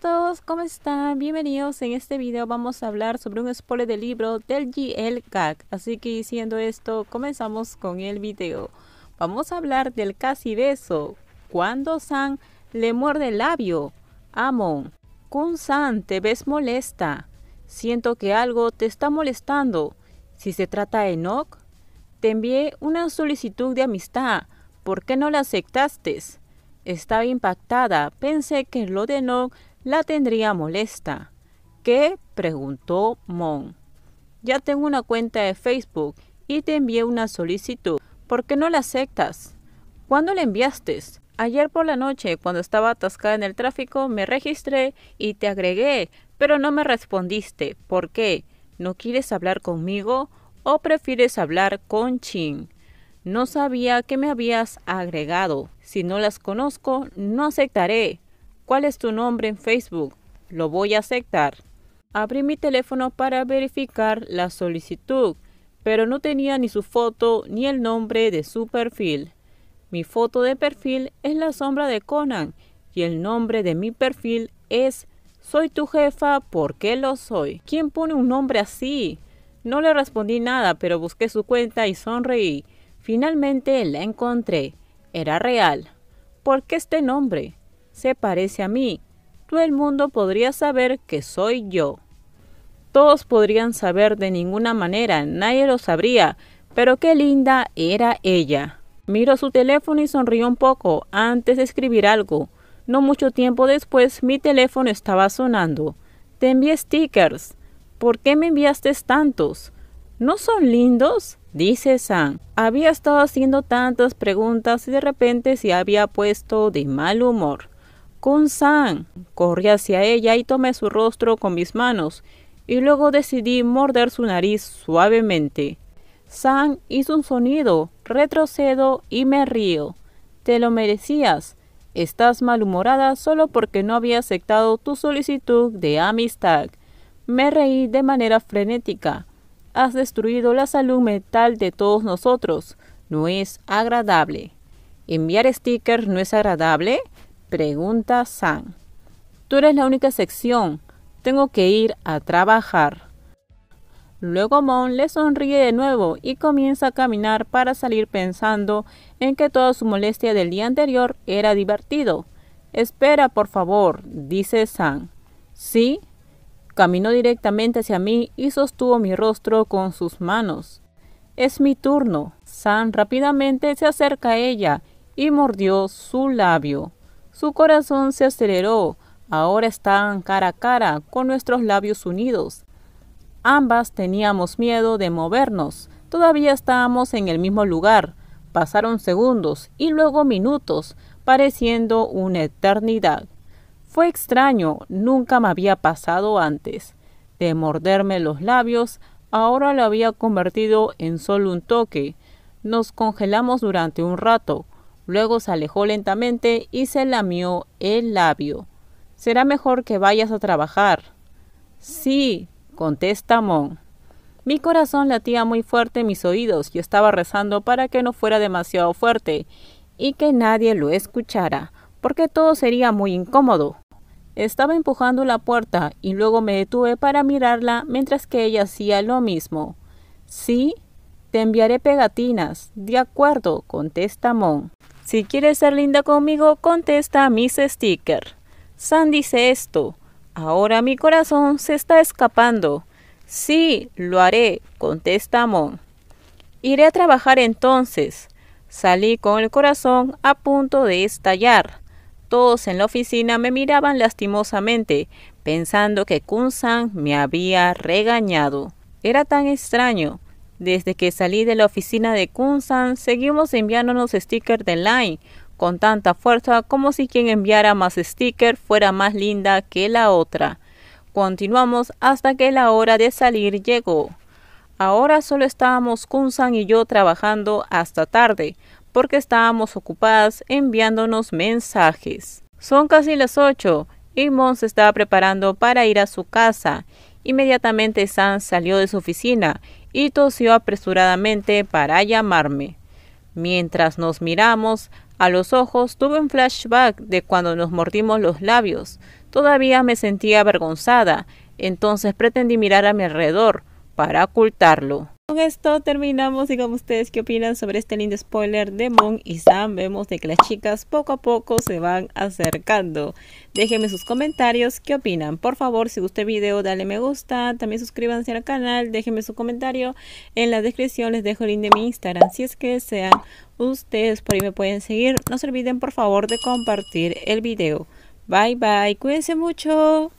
todos, ¿cómo están? Bienvenidos. En este video vamos a hablar sobre un spoiler del libro del GL Así que diciendo esto, comenzamos con el video. Vamos a hablar del casi beso. Cuando San le muerde el labio. Amon. con san te ves molesta. Siento que algo te está molestando. Si se trata de Enoch, te envié una solicitud de amistad. ¿Por qué no la aceptaste? Estaba impactada. Pensé que lo de Enoch la tendría molesta. ¿Qué? preguntó Mon. Ya tengo una cuenta de Facebook y te envié una solicitud. ¿Por qué no la aceptas? ¿Cuándo la enviaste? Ayer por la noche, cuando estaba atascada en el tráfico, me registré y te agregué, pero no me respondiste. ¿Por qué? ¿No quieres hablar conmigo o prefieres hablar con Chin? No sabía que me habías agregado. Si no las conozco, no aceptaré. ¿Cuál es tu nombre en Facebook? Lo voy a aceptar. Abrí mi teléfono para verificar la solicitud, pero no tenía ni su foto ni el nombre de su perfil. Mi foto de perfil es la sombra de Conan y el nombre de mi perfil es Soy tu jefa porque lo soy. ¿Quién pone un nombre así? No le respondí nada, pero busqué su cuenta y sonreí. Finalmente la encontré. Era real. ¿Por qué este nombre? se parece a mí. Todo el mundo podría saber que soy yo. Todos podrían saber de ninguna manera, nadie lo sabría, pero qué linda era ella. Miró su teléfono y sonrió un poco antes de escribir algo. No mucho tiempo después mi teléfono estaba sonando. Te envié stickers. ¿Por qué me enviaste tantos? ¿No son lindos? dice Sam. Había estado haciendo tantas preguntas y de repente se había puesto de mal humor. Con san Corrí hacia ella y tomé su rostro con mis manos, y luego decidí morder su nariz suavemente. San hizo un sonido, retrocedo y me río. Te lo merecías. Estás malhumorada solo porque no había aceptado tu solicitud de amistad. Me reí de manera frenética. Has destruido la salud mental de todos nosotros. No es agradable. ¿Enviar stickers no es agradable? Pregunta San. Tú eres la única sección. Tengo que ir a trabajar. Luego Mon le sonríe de nuevo y comienza a caminar para salir pensando en que toda su molestia del día anterior era divertido. Espera, por favor, dice San. Sí. Caminó directamente hacia mí y sostuvo mi rostro con sus manos. Es mi turno. San rápidamente se acerca a ella y mordió su labio. Su corazón se aceleró. Ahora estaban cara a cara, con nuestros labios unidos. Ambas teníamos miedo de movernos. Todavía estábamos en el mismo lugar. Pasaron segundos y luego minutos, pareciendo una eternidad. Fue extraño, nunca me había pasado antes. De morderme los labios, ahora lo había convertido en solo un toque. Nos congelamos durante un rato. Luego se alejó lentamente y se lamió el labio. Será mejor que vayas a trabajar. Sí, contesta Mon. Mi corazón latía muy fuerte en mis oídos. y estaba rezando para que no fuera demasiado fuerte y que nadie lo escuchara, porque todo sería muy incómodo. Estaba empujando la puerta y luego me detuve para mirarla mientras que ella hacía lo mismo. Sí, te enviaré pegatinas. De acuerdo, contesta Mon. Si quieres ser linda conmigo, contesta a mis stickers. San dice esto. Ahora mi corazón se está escapando. Sí, lo haré, contesta Mon. Iré a trabajar entonces. Salí con el corazón a punto de estallar. Todos en la oficina me miraban lastimosamente, pensando que Kun-san me había regañado. Era tan extraño. Desde que salí de la oficina de Kunsan, seguimos enviándonos stickers de Line con tanta fuerza como si quien enviara más stickers fuera más linda que la otra. Continuamos hasta que la hora de salir llegó. Ahora solo estábamos Kunsan y yo trabajando hasta tarde, porque estábamos ocupadas enviándonos mensajes. Son casi las 8 y Mon se estaba preparando para ir a su casa. Inmediatamente San salió de su oficina y tosió apresuradamente para llamarme. Mientras nos miramos a los ojos, tuve un flashback de cuando nos mordimos los labios. Todavía me sentía avergonzada, entonces pretendí mirar a mi alrededor para ocultarlo. Con esto terminamos y como ustedes qué opinan sobre este lindo spoiler de mon y Sam, vemos de que las chicas poco a poco se van acercando. Déjenme sus comentarios, qué opinan. Por favor, si gusta el video, dale me gusta, también suscríbanse al canal, déjenme su comentario. En la descripción les dejo el link de mi Instagram, si es que sean ustedes por ahí me pueden seguir. No se olviden por favor de compartir el video. Bye bye, cuídense mucho.